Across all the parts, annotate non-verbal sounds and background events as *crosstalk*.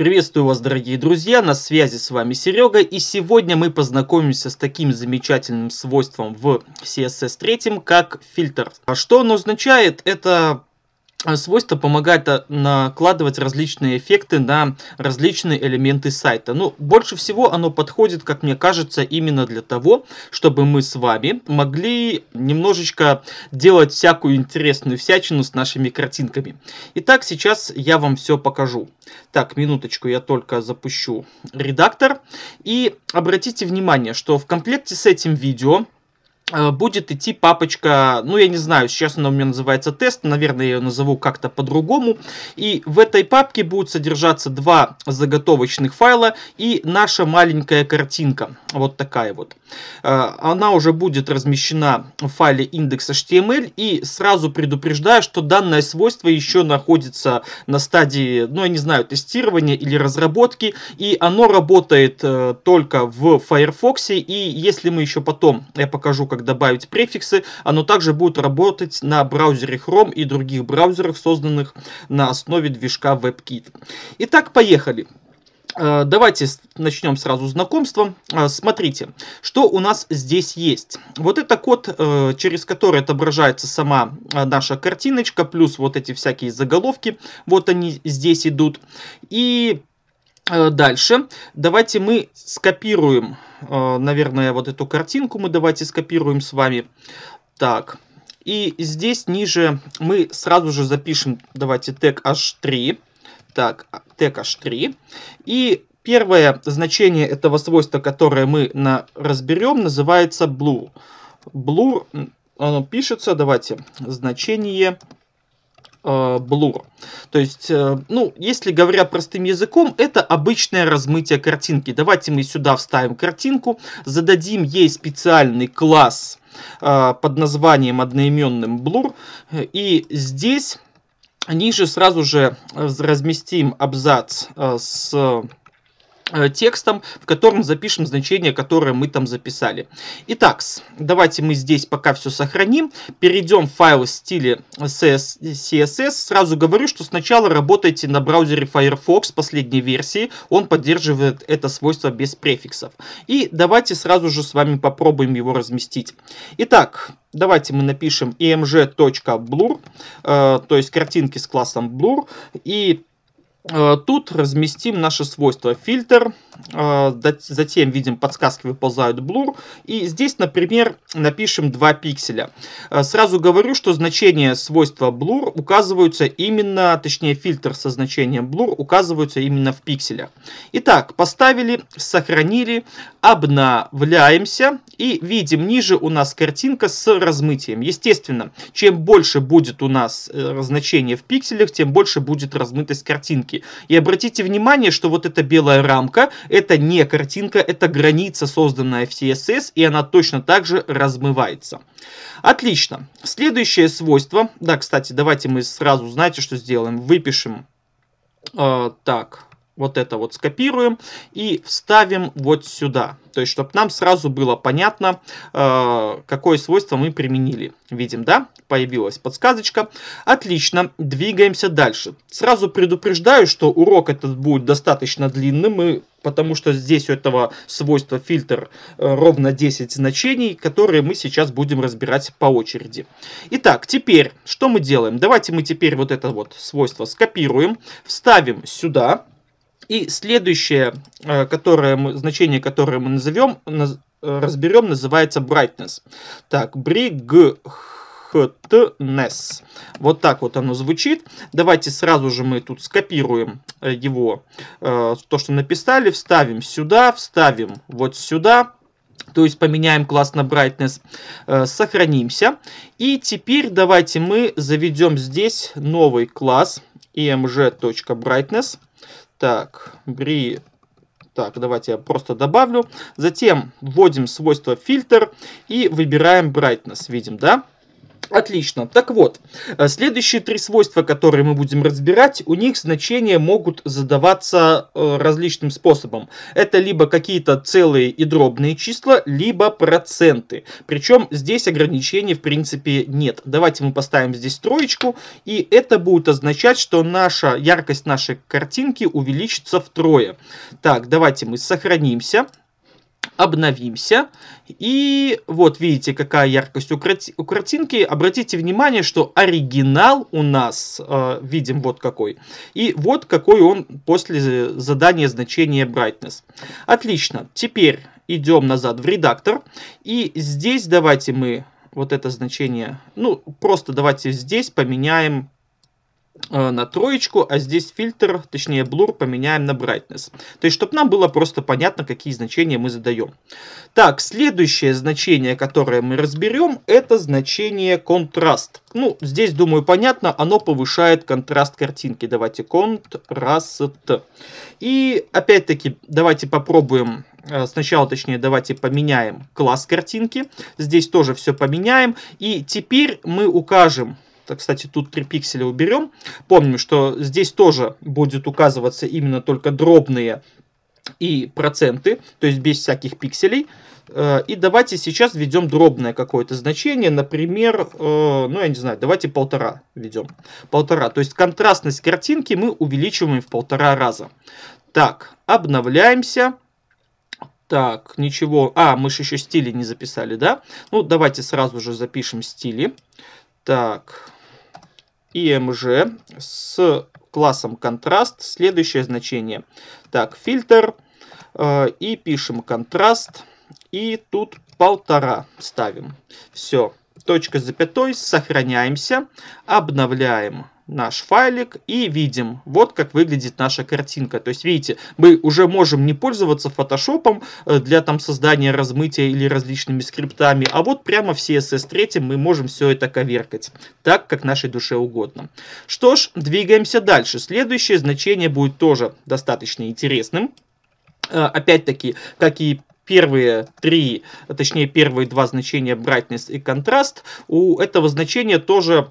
Приветствую вас, дорогие друзья, на связи с вами Серега, и сегодня мы познакомимся с таким замечательным свойством в CSS 3, как фильтр. А что оно означает? Это Э, свойство помогает э, накладывать различные эффекты на различные элементы сайта. Но ну, больше всего оно подходит, как мне кажется, именно для того, чтобы мы с вами могли немножечко делать всякую интересную всячину с нашими картинками. Итак, сейчас я вам все покажу. Так, минуточку, я только запущу редактор. И обратите внимание, что в комплекте с этим видео Э, будет идти папочка, ну я не знаю, сейчас она у меня называется тест, наверное я ее назову как-то по-другому. И в этой папке будут содержаться два заготовочных файла и наша маленькая картинка, вот такая вот. Э, она уже будет размещена в файле index.html эм и сразу предупреждаю, что данное свойство еще находится на стадии, ну я не знаю, тестирования или разработки и оно работает э, только в Firefox и если мы еще потом, я покажу как как добавить префиксы, оно также будет работать на браузере Chrome и других браузерах, созданных на основе движка WebKit. Итак, поехали. Э, давайте начнем сразу знакомство. Э, смотрите, что у нас здесь есть. Вот это код, э, через который отображается сама наша картиночка, плюс вот эти всякие заголовки. Вот они здесь идут. И Э, дальше давайте мы скопируем, э, наверное, вот эту картинку мы давайте скопируем с вами. Так, и здесь ниже мы сразу же запишем, давайте, тег h3. Так, а, тег h3. И первое значение этого свойства, которое мы на разберем, называется blue. Blue, оно пишется, давайте, значение Э, блур. То есть, э, ну, если говоря простым языком, это обычное размытие картинки. Давайте мы сюда вставим картинку, зададим ей специальный класс э, под названием одноименным Блур, И здесь ниже сразу же разместим абзац с Э, текстом, в котором запишем значение, которое мы там записали. Итак, давайте мы здесь пока все сохраним. Перейдем в файлы стиле CSS. Сразу говорю, что сначала работайте на браузере Firefox последней версии. Он поддерживает это свойство без префиксов. И давайте сразу же с вами попробуем его разместить. Итак, давайте мы напишем emg.blur, э, то есть картинки с классом blur. И Э, тут разместим наше свойство фильтр, э, затем видим подсказки выползают blur, и здесь, например, напишем 2 пикселя. Э, сразу говорю, что значения свойства blur указываются именно, точнее фильтр со значением blur указываются именно в пикселях. Итак, поставили, сохранили, обновляемся и видим ниже у нас картинка с размытием. Естественно, чем больше будет у нас значение в пикселях, тем больше будет размытость картинки картинки. И обратите внимание, что вот эта белая рамка, это не картинка, это граница, созданная в CSS, и она точно так же размывается. Отлично. Следующее свойство. Да, кстати, давайте мы сразу, знаете, что сделаем? Выпишем. Э, так, вот это вот скопируем и вставим вот сюда. То есть, чтобы нам сразу было понятно, э, какое свойство мы применили. Видим, да? Появилась подсказочка. Отлично, двигаемся дальше. Сразу предупреждаю, что урок этот будет достаточно длинным, и, потому что здесь у этого свойства фильтр э, ровно 10 значений, которые мы сейчас будем разбирать по очереди. Итак, теперь что мы делаем? Давайте мы теперь вот это вот свойство скопируем, вставим сюда и следующее, э, которое мы, значение, которое мы назовем, наз, э, разберем, называется brightness. Так, brightness. Вот так вот оно звучит. Давайте сразу же мы тут скопируем э, его, то, что написали, вставим сюда, вставим вот сюда. То есть поменяем класс на brightness, сохранимся. И теперь давайте мы заведем здесь новый класс emg.brightness. Так, бри... Так, давайте я просто добавлю. Затем вводим свойство фильтр и выбираем brightness. Видим, да? Отлично. Так вот, э, следующие три свойства, которые мы будем разбирать, у них значения могут задаваться э, различным способом. Это либо какие-то целые и дробные числа, либо проценты. Причем здесь ограничений в принципе нет. Давайте мы поставим здесь троечку, и это будет означать, что наша яркость нашей картинки увеличится втрое. Так, давайте мы сохранимся обновимся. И вот видите, какая яркость у, крати у картинки. Обратите внимание, что оригинал у нас, э, видим вот какой. И вот какой он после задания значения brightness. Отлично. Теперь идем назад в редактор. И здесь давайте мы вот это значение, ну, просто давайте здесь поменяем Э, на троечку, а здесь фильтр, точнее блур, поменяем на brightness. То есть, чтобы нам было просто понятно, какие значения мы задаем. Так, следующее значение, которое мы разберем, это значение контраст. Ну, здесь, думаю, понятно, оно повышает контраст картинки. Давайте контраст. И, опять-таки, давайте попробуем э, сначала, точнее, давайте поменяем класс картинки. Здесь тоже все поменяем. И теперь мы укажем кстати, тут 3 пикселя уберем. Помним, что здесь тоже будет указываться именно только дробные и проценты, то есть без всяких пикселей. Э, и давайте сейчас введем дробное какое-то значение, например, э, ну я не знаю, давайте полтора введем. Полтора, то есть контрастность картинки мы увеличиваем в полтора раза. Так, обновляемся. Так, ничего. А, мы же еще стили не записали, да? Ну, давайте сразу же запишем стили. Так, IMG с классом контраст следующее значение. Так, фильтр э, и пишем контраст и тут полтора ставим. Все. Точка с запятой, сохраняемся, обновляем наш файлик и видим, вот как выглядит наша картинка. То есть, видите, мы уже можем не пользоваться фотошопом э, для там создания размытия или различными скриптами, а вот прямо в CSS 3 мы можем все это коверкать, так как нашей душе угодно. Что ж, двигаемся дальше. Следующее значение будет тоже достаточно интересным. Э, опять-таки, как и первые три, точнее первые два значения brightness и contrast, у этого значения тоже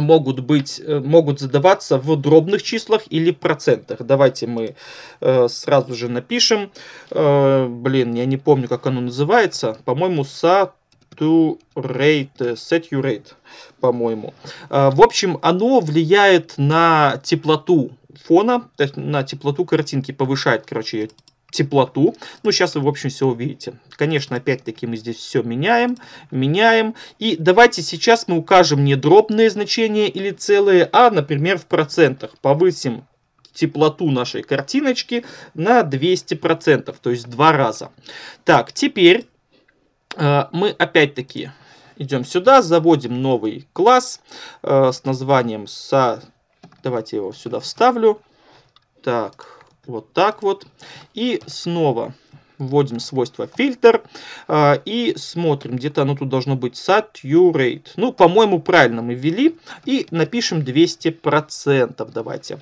могут быть, э, могут задаваться в дробных числах или процентах. Давайте мы э, сразу же напишем. Э, блин, я не помню, как оно называется. По-моему, saturate, saturate, э, по-моему. Э, в общем, оно влияет на теплоту фона, на теплоту картинки, повышает, короче, теплоту. Ну, сейчас вы, в общем, все увидите. Конечно, опять-таки мы здесь все меняем, меняем. И давайте сейчас мы укажем не дробные значения или целые, а, например, в процентах. Повысим теплоту нашей картиночки на 200%, то есть два раза. Так, теперь э, мы опять-таки идем сюда, заводим новый класс э, с названием... Со... Давайте я его сюда вставлю. Так, вот так вот. И снова вводим свойство фильтр э, и смотрим, где-то оно тут должно быть saturate. Ну, по-моему, правильно мы ввели. И напишем 200%. Давайте.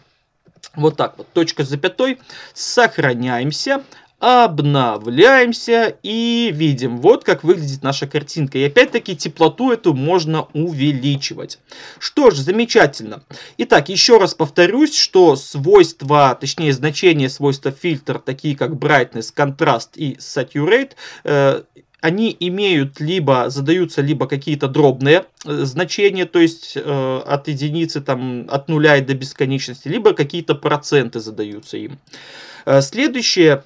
Вот так вот. Точка с запятой. Сохраняемся обновляемся и видим, вот как выглядит наша картинка. И опять-таки теплоту эту можно увеличивать. Что ж, замечательно. Итак, еще раз повторюсь, что свойства, точнее значения свойства фильтра, такие как brightness, contrast и saturate, э, они имеют либо задаются либо какие-то дробные э, значения, то есть э, от единицы там от нуля и до бесконечности, либо какие-то проценты задаются им. Э, следующее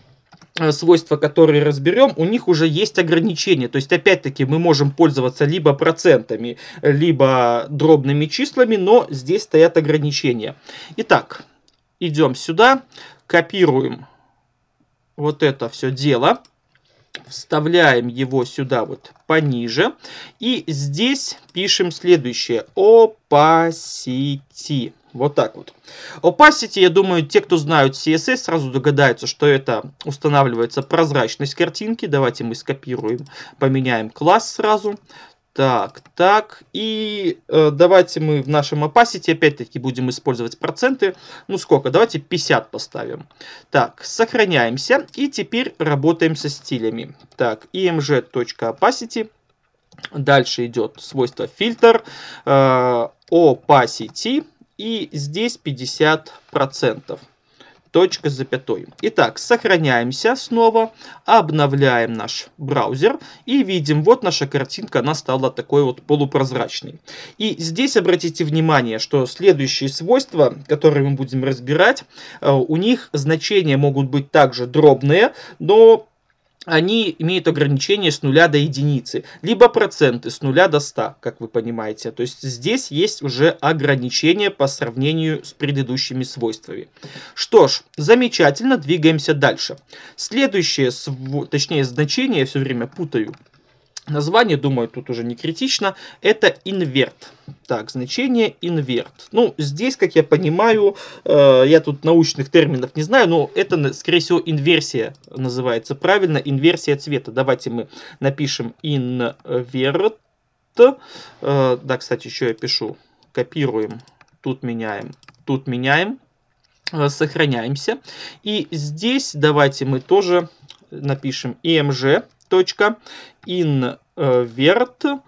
Э, свойства, которые разберем, у них уже есть ограничения. То есть, опять-таки, мы можем пользоваться либо процентами, либо дробными числами, но здесь стоят ограничения. Итак, идем сюда, копируем вот это все дело, вставляем его сюда вот пониже, и здесь пишем следующее, opacity. Вот так вот. Opacity, я думаю, те, кто знают CSS, сразу догадаются, что это устанавливается прозрачность картинки. Давайте мы скопируем, поменяем класс сразу. Так, так, и э, давайте мы в нашем opacity опять-таки будем использовать проценты. Ну сколько? Давайте 50 поставим. Так, сохраняемся и теперь работаем со стилями. Так, img.opacity. E Дальше идет свойство фильтр, э, opacity. И здесь 50%. Точка с запятой. Итак, сохраняемся снова, обновляем наш браузер и видим, вот наша картинка, она стала такой вот полупрозрачной. И здесь обратите внимание, что следующие свойства, которые мы будем разбирать, э, у них значения могут быть также дробные, но они имеют ограничение с нуля до единицы, либо проценты с нуля до 100, как вы понимаете. То есть здесь есть уже ограничение по сравнению с предыдущими свойствами. Что ж, замечательно, двигаемся дальше. Следующее, точнее значение, я все время путаю, Название, думаю, тут уже не критично. Это инверт. Так, значение инверт. Ну, здесь, как я понимаю, э, я тут научных терминов не знаю, но это, скорее всего, инверсия называется правильно, инверсия цвета. Давайте мы напишем инверт. Э, да, кстати, еще я пишу. Копируем, тут меняем, тут меняем, э, сохраняемся. И здесь давайте мы тоже напишем EMG точка, invert,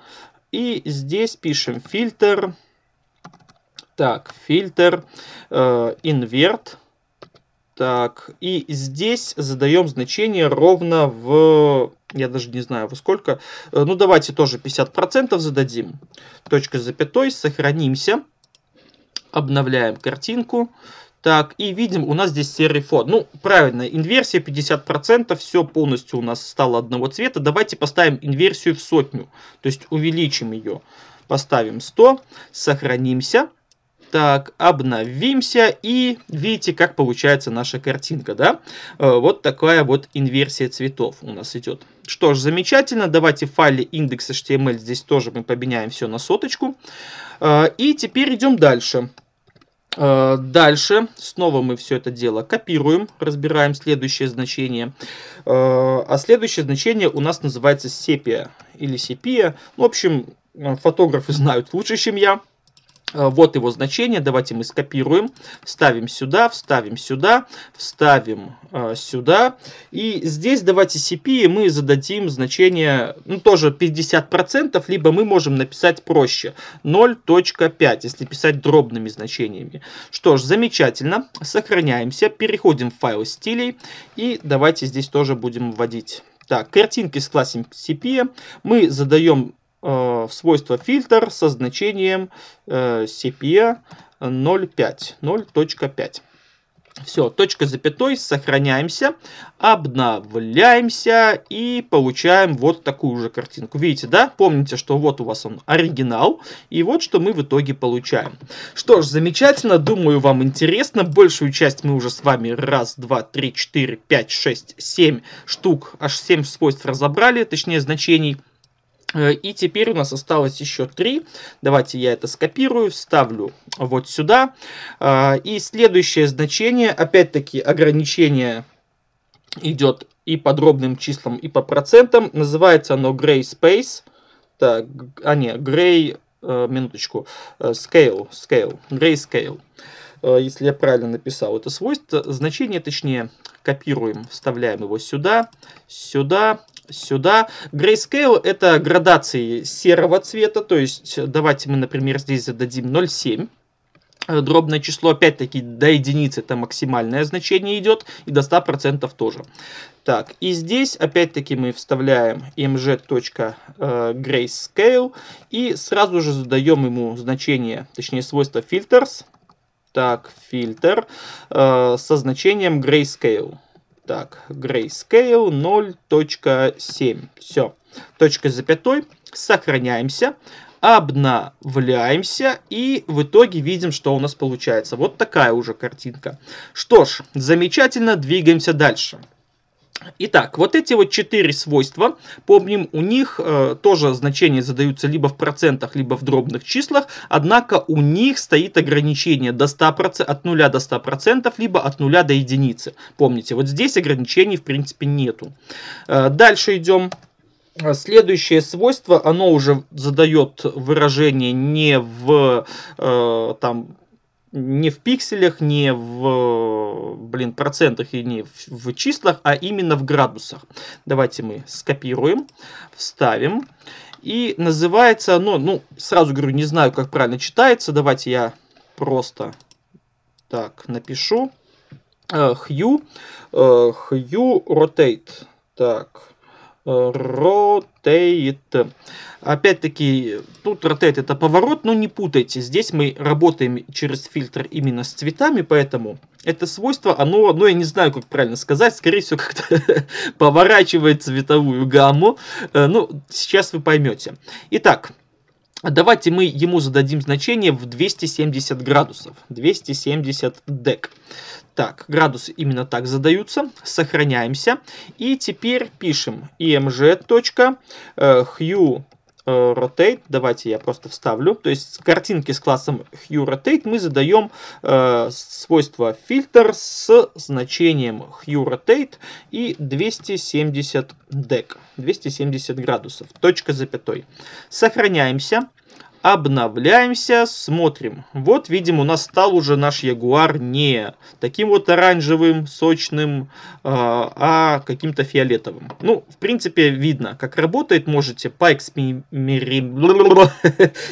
и здесь пишем фильтр, так, фильтр, э, инверт, так, и здесь задаем значение ровно в, я даже не знаю во сколько, э, ну давайте тоже 50% зададим. Точка запятой, сохранимся, обновляем картинку, так, и видим, у нас здесь серый фон. Ну, правильно, инверсия 50%, все полностью у нас стало одного цвета. Давайте поставим инверсию в сотню, то есть увеличим ее. Поставим 100, сохранимся. Так, обновимся и видите, как получается наша картинка, да? Э, вот такая вот инверсия цветов у нас идет. Что ж, замечательно. Давайте в файле индекс.html эм здесь тоже мы поменяем все на соточку. Э, и теперь идем дальше. Дальше. Э, дальше снова мы все это дело копируем, разбираем следующее значение. Э, а следующее значение у нас называется сепия или сепия. Ну, в общем, э, фотографы знают лучше, чем я. Э, вот его значение. Давайте мы скопируем. Вставим сюда, вставим сюда, вставим э, сюда. И здесь давайте CP мы зададим значение, ну, тоже 50%, либо мы можем написать проще. 0.5, если писать дробными значениями. Что ж, замечательно. Сохраняемся. Переходим в файл стилей. И давайте здесь тоже будем вводить. Так, картинки с классом CP. Мы задаем Э, в свойство фильтр со значением CPE 0.5, 0.5. Все, точка запятой, сохраняемся, обновляемся и получаем вот такую же картинку. Видите, да? Помните, что вот у вас он оригинал, и вот что мы в итоге получаем. Что ж, замечательно, думаю, вам интересно. Большую часть мы уже с вами раз, два, три, четыре, пять, шесть, семь штук, аж семь свойств разобрали, точнее значений. Э, и теперь у нас осталось еще три. Давайте я это скопирую, вставлю вот сюда. Э, и следующее значение, опять-таки ограничение идет и по дробным числам, и по процентам. Называется оно Gray Space. Так, а не, Gray, э, минуточку, Scale, Scale, Gray Scale. Если я правильно написал это свойство, значение точнее, копируем, вставляем его сюда, сюда, сюда. Grayscale это градации серого цвета, то есть давайте мы, например, здесь зададим 0,7 э, дробное число, опять-таки, до единицы это максимальное значение идет, и до 100% тоже. Так, и здесь опять-таки мы вставляем mg.grayscale э, и сразу же задаем ему значение, точнее свойство filters. Так, фильтр э, со значением grayscale. Так, grayscale 0.7. Все. Точка с запятой. Сохраняемся. Обновляемся. И в итоге видим, что у нас получается. Вот такая уже картинка. Что ж, замечательно. Двигаемся дальше. Дальше. Итак, вот эти вот четыре свойства, помним, у них э, тоже значения задаются либо в процентах, либо в дробных числах, однако у них стоит ограничение до 100%, от 0 до 100%, либо от 0 до единицы. Помните, вот здесь ограничений в принципе нету. Э, дальше идем. Следующее свойство, оно уже задает выражение не в э, там не в пикселях, не в, блин, процентах и не в, в числах, а именно в градусах. Давайте мы скопируем, вставим. И называется оно, ну, сразу говорю, не знаю, как правильно читается. Давайте я просто так напишу. Э, хью, э, хью, rotate. Так, rotate. Опять-таки, тут rotate это поворот, но не путайте. Здесь мы работаем через фильтр именно с цветами, поэтому это свойство, оно, ну я не знаю, как правильно сказать, скорее всего, *laughs* как-то поворачивает цветовую гамму. Э, ну, сейчас вы поймете. Итак, Давайте мы ему зададим значение в 270 градусов. 270 дек. Так, градусы именно так задаются. Сохраняемся. И теперь пишем img.hu Э, rotate, давайте я просто вставлю, то есть с картинки с классом hue rotate мы задаем э, свойство фильтр с значением hue rotate и 270 дек, 270 градусов, точка запятой. Сохраняемся. Обновляемся, смотрим. Вот, видим, у нас стал уже наш Ягуар не таким вот оранжевым, сочным, а, а каким-то фиолетовым. Ну, в принципе, видно, как работает. Можете *laughs*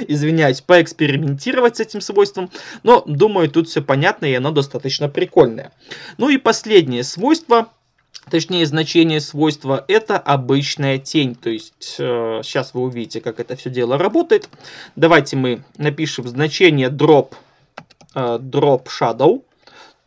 извиняюсь, поэкспериментировать с этим свойством. Но, думаю, тут все понятно, и оно достаточно прикольное. Ну и последнее свойство Точнее, значение свойства это обычная тень. То есть, э, сейчас вы увидите, как это все дело работает. Давайте мы напишем значение drop, э, drop shadow.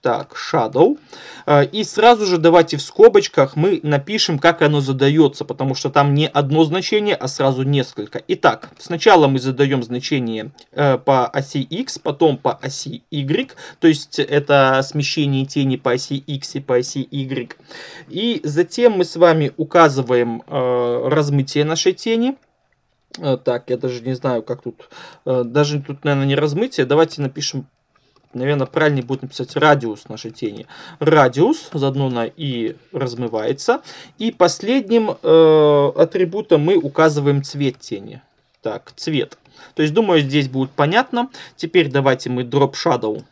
Так, shadow. Э, и сразу же давайте в скобочках мы напишем, как оно задается, потому что там не одно значение, а сразу несколько. Итак, сначала мы задаем значение э, по оси x, потом по оси y, то есть это смещение тени по оси x и по оси y. И затем мы с вами указываем э, размытие нашей тени. Так, я даже не знаю, как тут... Даже тут, наверное, не размытие. Давайте напишем наверное, правильнее будет написать радиус нашей тени. Радиус, заодно она и размывается. И последним э, атрибутом мы указываем цвет тени. Так, цвет. То есть, думаю, здесь будет понятно. Теперь давайте мы Drop Shadow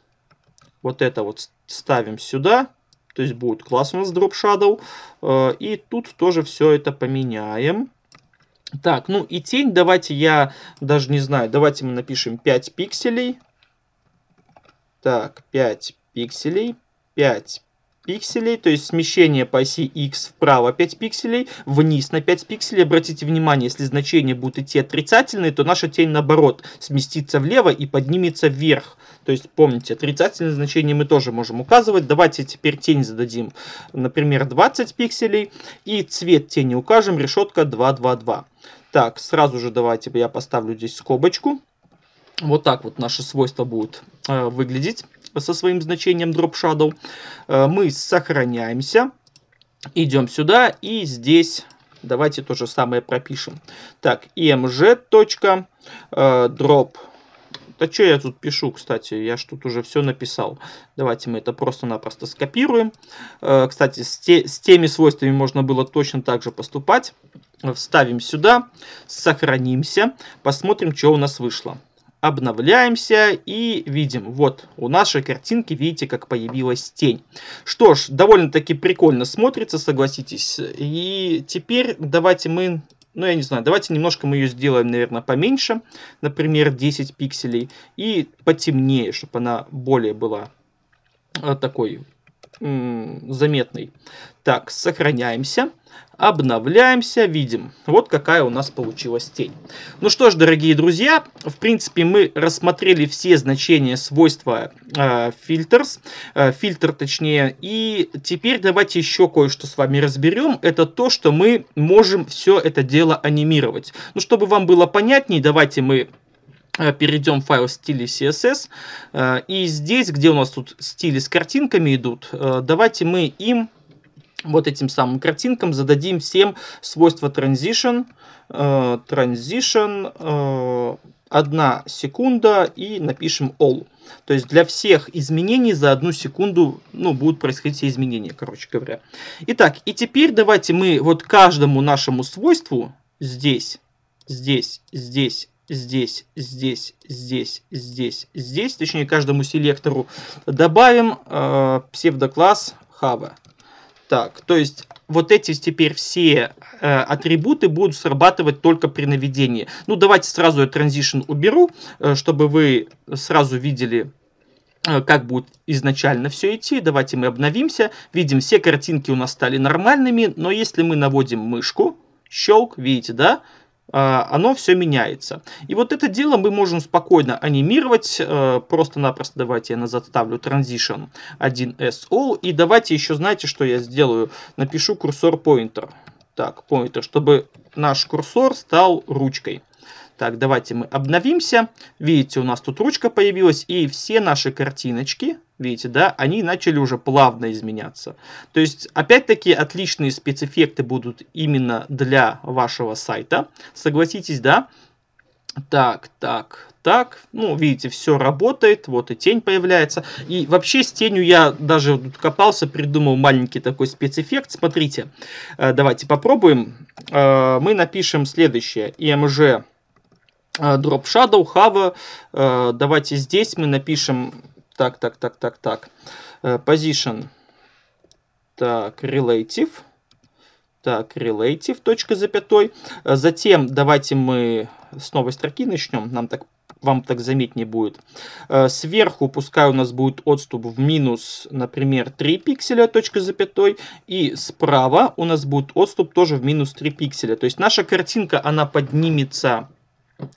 вот это вот ставим сюда. То есть будет класс у нас Drop Shadow. Э, и тут тоже все это поменяем. Так, ну и тень давайте я даже не знаю. Давайте мы напишем 5 пикселей. Так, 5 пикселей, 5 пикселей, то есть смещение по оси x вправо 5 пикселей, вниз на 5 пикселей. Обратите внимание, если значения будут идти отрицательные, то наша тень наоборот сместится влево и поднимется вверх. То есть помните, отрицательные значения мы тоже можем указывать. Давайте теперь тень зададим, например, 20 пикселей и цвет тени укажем, решетка 222. Так, сразу же давайте я поставлю здесь скобочку. Вот так вот наши свойства будут э, выглядеть со своим значением drop shadow. Э, мы сохраняемся, идем сюда и здесь давайте то же самое пропишем. Так, img.drop. Э, да что я тут пишу, кстати, я ж тут уже все написал. Давайте мы это просто-напросто скопируем. Кстати, с, те, с теми свойствами можно было точно так же поступать. Вставим сюда, сохранимся, посмотрим, что у нас вышло обновляемся и видим, вот у нашей картинки, видите, как появилась тень. Что ж, довольно-таки прикольно смотрится, согласитесь. И теперь давайте мы ну, я не знаю, давайте немножко мы ее сделаем, наверное, поменьше, например, 10 пикселей, и потемнее, чтобы она более была э, такой заметный. Так, сохраняемся, обновляемся, видим. Вот какая у нас получилась тень. Ну что ж, дорогие друзья, в принципе мы рассмотрели все значения свойства э, фильтрс, э, фильтр точнее. И теперь давайте еще кое-что с вами разберем. Это то, что мы можем все это дело анимировать. Ну, чтобы вам было понятнее, давайте мы Э, перейдем в файл стили CSS. Э, и здесь, где у нас тут стили с картинками идут, э, давайте мы им, вот этим самым картинкам, зададим всем свойства transition. Transition, одна секунда и напишем all. То есть для всех изменений за одну секунду ну, будут происходить все изменения, короче говоря. Итак, и теперь давайте мы вот каждому нашему свойству здесь, здесь, здесь здесь, здесь, здесь, здесь, здесь, точнее каждому селектору добавим э, псевдокласс Java. Так, то есть вот эти теперь все э, атрибуты будут срабатывать только при наведении. Ну, давайте сразу я транзишн уберу, э, чтобы вы сразу видели, э, как будет изначально все идти. Давайте мы обновимся. Видим, все картинки у нас стали нормальными, но если мы наводим мышку, щелк, видите, да, а, оно все меняется. И вот это дело мы можем спокойно анимировать, э, просто-напросто давайте я назад ставлю transition 1s all, и давайте еще, знаете, что я сделаю? Напишу курсор pointer. Так, pointer, чтобы наш курсор стал ручкой. Так, давайте мы обновимся. Видите, у нас тут ручка появилась, и все наши картиночки, видите, да, они начали уже плавно изменяться. То есть, опять-таки, отличные спецэффекты будут именно для вашего сайта, согласитесь, да? Так, так, так. Ну, видите, все работает. Вот и тень появляется. И вообще с тенью я даже копался, придумал маленький такой спецэффект. Смотрите, э, давайте попробуем. Э, мы напишем следующее. IMG e э, Drop Shadow, Hover. Давайте здесь мы напишем так, так, так, так, так. Э, position. Так, relative. Так, relative, точка запятой. Э, затем давайте мы с новой строки начнем. Нам так вам так заметнее будет. Э, сверху пускай у нас будет отступ в минус, например, 3 пикселя, точка запятой. И справа у нас будет отступ тоже в минус 3 пикселя. То есть наша картинка, она поднимется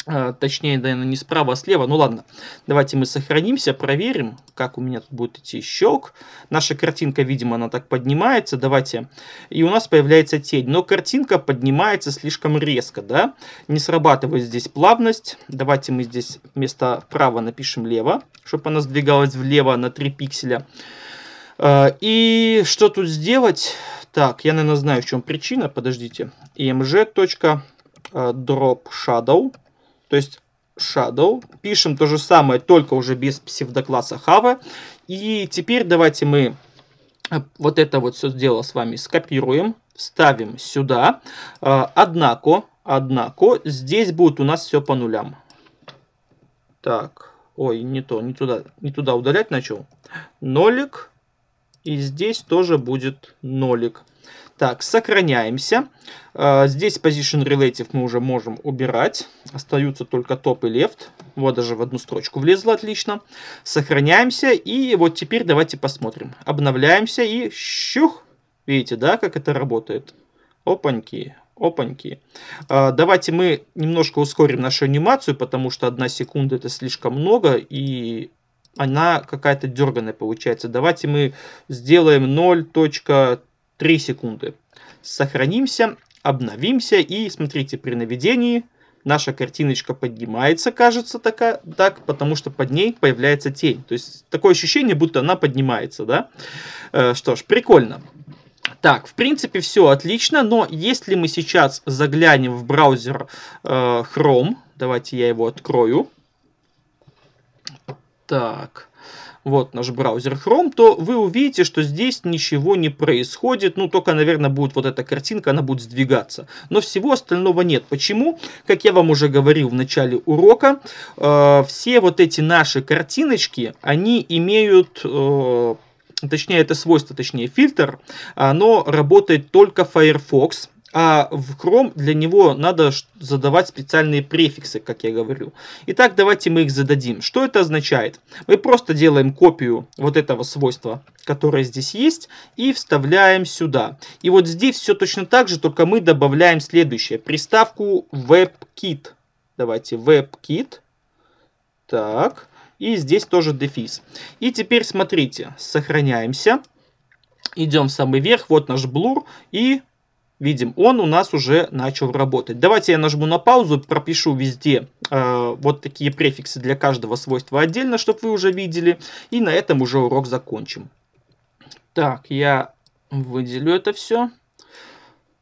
а, точнее, наверное, не справа, а слева. Ну ладно, давайте мы сохранимся, проверим, как у меня тут будет идти щелк. Наша картинка, видимо, она так поднимается. Давайте. И у нас появляется тень. Но картинка поднимается слишком резко, да? Не срабатывает здесь плавность. Давайте мы здесь вместо права напишем лево, чтобы она сдвигалась влево на 3 пикселя. А, и что тут сделать? Так, я, наверное, знаю, в чем причина. Подождите. mg.dropshadow. То есть shadow. Пишем то же самое, только уже без псевдокласса Java. И теперь давайте мы э, вот это вот все дело с вами скопируем, вставим сюда. Э, однако, однако, здесь будет у нас все по нулям. Так, ой, не то, не туда, не туда удалять начал. Нолик, и здесь тоже будет нолик. Так, сохраняемся. А, здесь position relative мы уже можем убирать. Остаются только топ и лефт. Вот даже в одну строчку влезло отлично. Сохраняемся. И вот теперь давайте посмотрим. Обновляемся и щух. Видите, да, как это работает? Опаньки. Опаньки. А, давайте мы немножко ускорим нашу анимацию, потому что одна секунда это слишком много, и она какая-то дерганая получается. Давайте мы сделаем 0.3 секунды. Сохранимся обновимся и смотрите, при наведении наша картиночка поднимается, кажется так, так, потому что под ней появляется тень. То есть такое ощущение, будто она поднимается, да? Э, что ж, прикольно. Так, в принципе, все отлично, но если мы сейчас заглянем в браузер э, Chrome, давайте я его открою. Так, вот наш браузер Chrome, то вы увидите, что здесь ничего не происходит. Ну, только, наверное, будет вот эта картинка, она будет сдвигаться. Но всего остального нет. Почему? Как я вам уже говорил в начале урока, э, все вот эти наши картиночки, они имеют... Э, точнее, это свойство, точнее, фильтр, оно работает только Firefox, а в Chrome для него надо задавать специальные префиксы, как я говорю. Итак, давайте мы их зададим. Что это означает? Мы просто делаем копию вот этого свойства, которое здесь есть, и вставляем сюда. И вот здесь все точно так же, только мы добавляем следующее. Приставку WebKit. Давайте WebKit. Так. И здесь тоже дефис. И теперь смотрите. Сохраняемся. Идем в самый верх. Вот наш blur И видим, он у нас уже начал работать. Давайте я нажму на паузу, пропишу везде э, вот такие префиксы для каждого свойства отдельно, чтобы вы уже видели. И на этом уже урок закончим. Так, я выделю это все.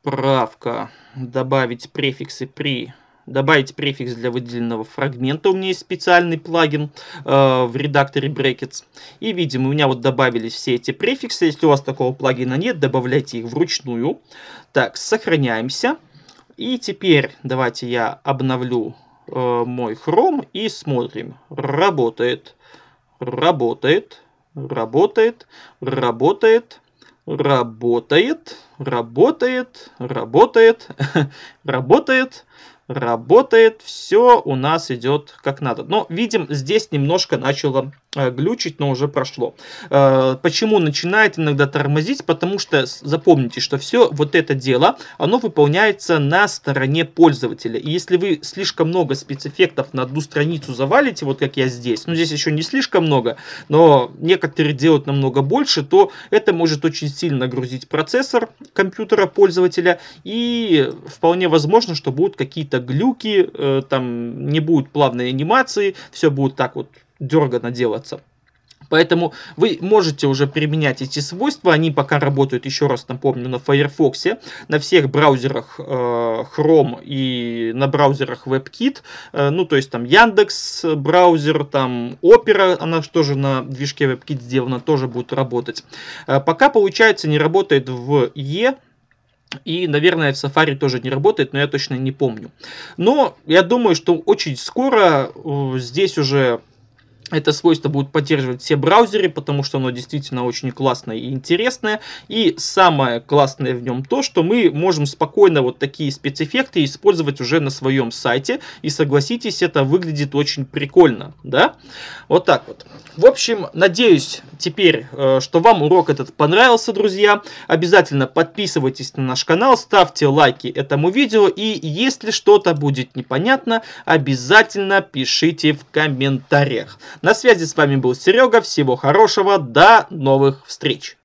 Правка. Добавить префиксы при добавить префикс для выделенного фрагмента. У меня есть специальный плагин э, в редакторе Brackets. И видим, у меня вот добавились все эти префиксы. Если у вас такого плагина нет, добавляйте их вручную. Так, сохраняемся. И теперь давайте я обновлю э, мой Chrome и смотрим. Работает, работает, работает, работает работает, работает, работает, *laughs* работает работает, все у нас идет как надо. Но видим, здесь немножко начало Э, глючить, но уже прошло. Э, почему начинает иногда тормозить? Потому что запомните, что все вот это дело, оно выполняется на стороне пользователя. И если вы слишком много спецэффектов на одну страницу завалите, вот как я здесь, ну здесь еще не слишком много, но некоторые делают намного больше, то это может очень сильно грузить процессор компьютера пользователя и вполне возможно, что будут какие-то глюки, э, там не будет плавной анимации, все будет так вот дергано делаться. Поэтому вы можете уже применять эти свойства. Они пока работают, еще раз напомню, на Firefox, на всех браузерах э, Chrome и на браузерах WebKit. Э, ну, то есть там Яндекс браузер, там Opera, она же тоже на движке WebKit сделана, тоже будет работать. Э, пока, получается, не работает в E, и, наверное, в Safari тоже не работает, но я точно не помню. Но я думаю, что очень скоро э, здесь уже это свойство будут поддерживать все браузеры, потому что оно действительно очень классное и интересное. И самое классное в нем то, что мы можем спокойно вот такие спецэффекты использовать уже на своем сайте. И согласитесь, это выглядит очень прикольно, да? Вот так вот. В общем, надеюсь теперь, э, что вам урок этот понравился, друзья. Обязательно подписывайтесь на наш канал, ставьте лайки этому видео. И если что-то будет непонятно, обязательно пишите в комментариях. На связи с вами был Серега. Всего хорошего. До новых встреч.